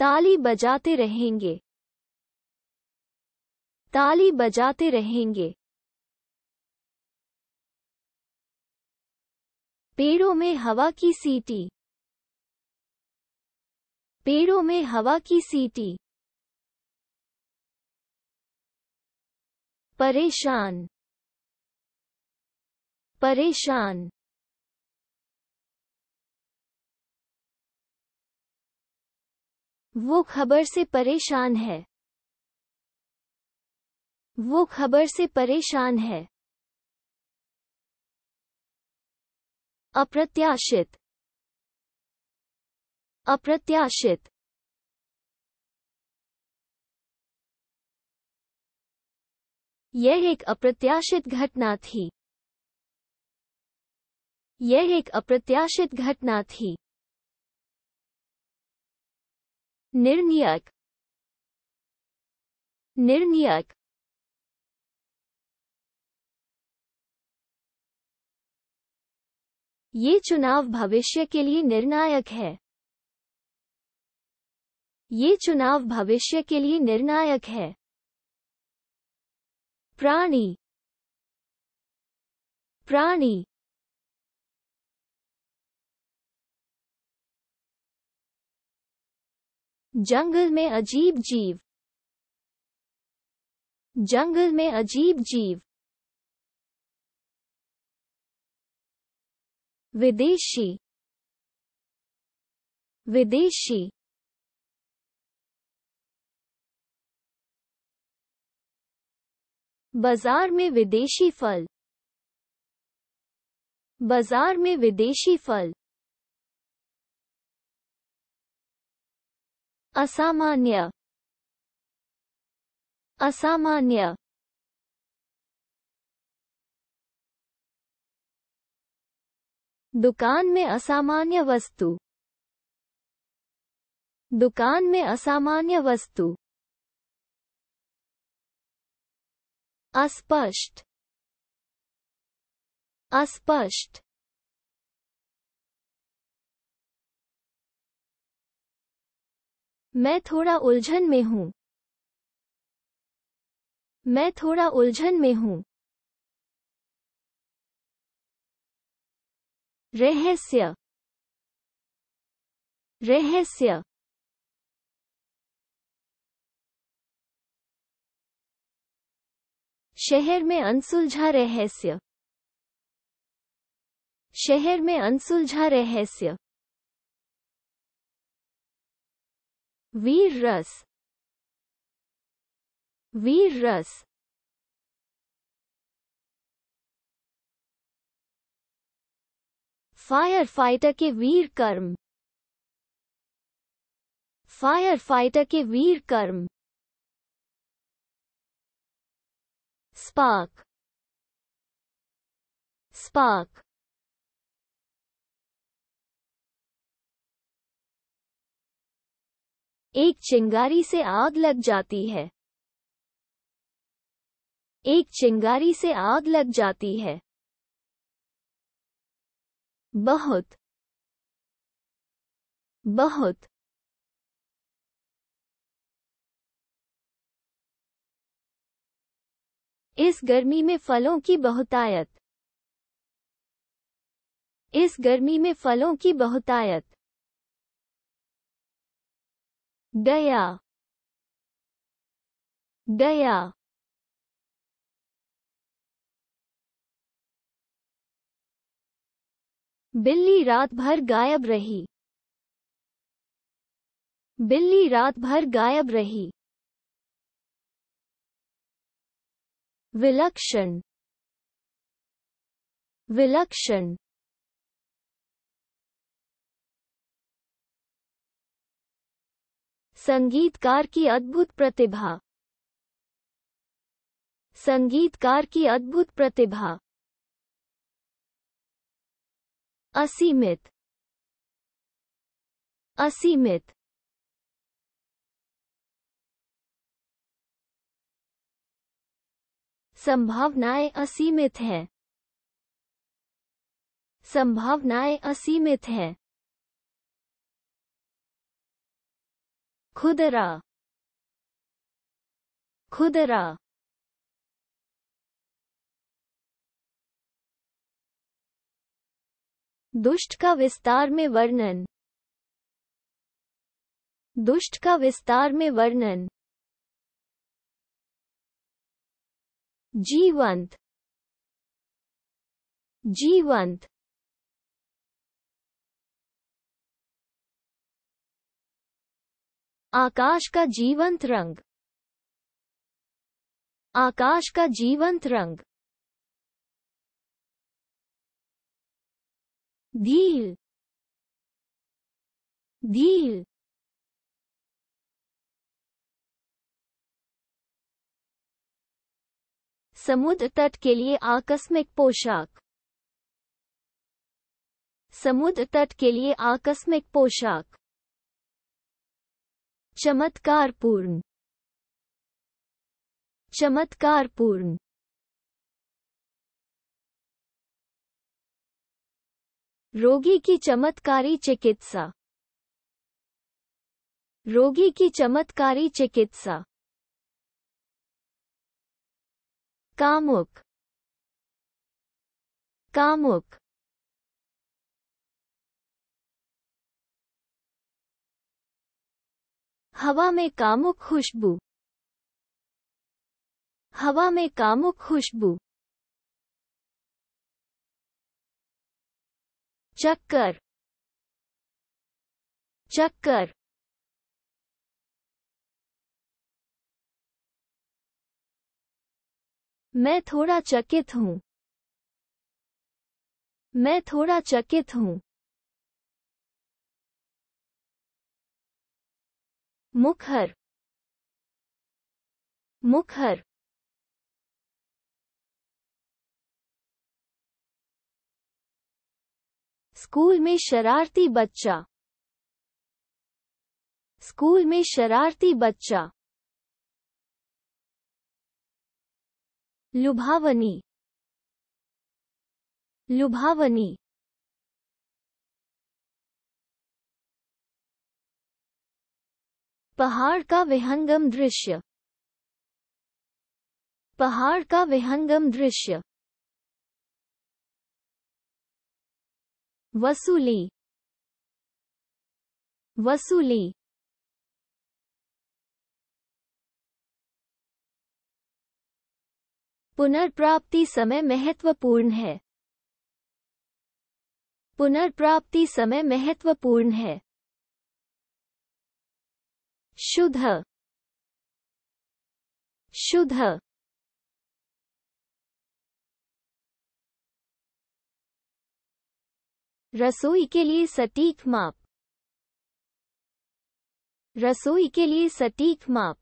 ताली बजाते रहेंगे ताली बजाते रहेंगे पेड़ों में हवा की सीटी पेड़ों में हवा की सीटी परेशान परेशान वो खबर से परेशान है वो खबर से परेशान है अप्रत्याशित अप्रत्याशित यह एक अप्रत्याशित घटना थी यह एक अप्रत्याशित घटना थी निर्णयक निर्णयक ये चुनाव भविष्य के लिए निर्णायक है ये चुनाव भविष्य के लिए निर्णायक है प्राणी प्राणी जंगल में अजीब जीव जंगल में अजीब जीव विदेशी विदेशी बाजार में विदेशी फल बाजार में विदेशी फल असामान्य असामान्य दुकान में असामान्य वस्तु दुकान में असामान्य वस्तु अस्पष्ट अस्पष्ट मैं थोड़ा उलझन में हूँ मैं थोड़ा उलझन में हूँ रहस्य रहस्य शहर में अनसुलझा रहस्य शहर में अनसुलझा रहस्य वीर रस वीर रस फायर फाइटर के वीर कर्म फायर फाइटर के वीर कर्म स्पार्क स्पार्क एक चिंगारी से आग लग जाती है एक चिंगारी से आग लग जाती है बहुत बहुत इस गर्मी में फलों की बहुतायत इस गर्मी में फलों की बहुतायत दया दया बिल्ली रात भर गायब रही बिल्ली रात भर गायब रही विलक्षण विलक्षण संगीतकार की अद्भुत प्रतिभा संगीतकार की अद्भुत प्रतिभा असीमित असीमित संभावनाएं असीमित हैं संभावनाएं असीमित हैं खुदरा खुदरा दुष्ट का विस्तार में वर्णन दुष्ट का विस्तार में वर्णन जीवंत जीवंत आकाश का जीवंत रंग आकाश का जीवंत रंग धील धील समुद्र तट के लिए आकस्मिक पोशाक समुद्र तट के लिए आकस्मिक पोशाक चमत्कारपूर्ण चमत्कारपूर्ण रोगी की चमत्कारी चिकित्सा रोगी की चमत्कारी चिकित्सा कामुक कामुक हवा में कामुक खुशबू हवा में कामुक खुशबू चक्कर चक्कर मैं थोड़ा चकित हूँ मैं थोड़ा चकित हूँ मुखर मुखर स्कूल में शरारती बच्चा स्कूल में शरारती बच्चा लुभावनी लुभावनी पहाड़ का विहंगम दृश्य पहाड़ का विहंगम दृश्य वसूली वसूली पुनर्प्राप्ति समय महत्वपूर्ण है पुनर्प्राप्ति समय महत्वपूर्ण है शुद्ध शुद्ध रसोई के लिए सटीक माप रसोई के लिए सटीक माप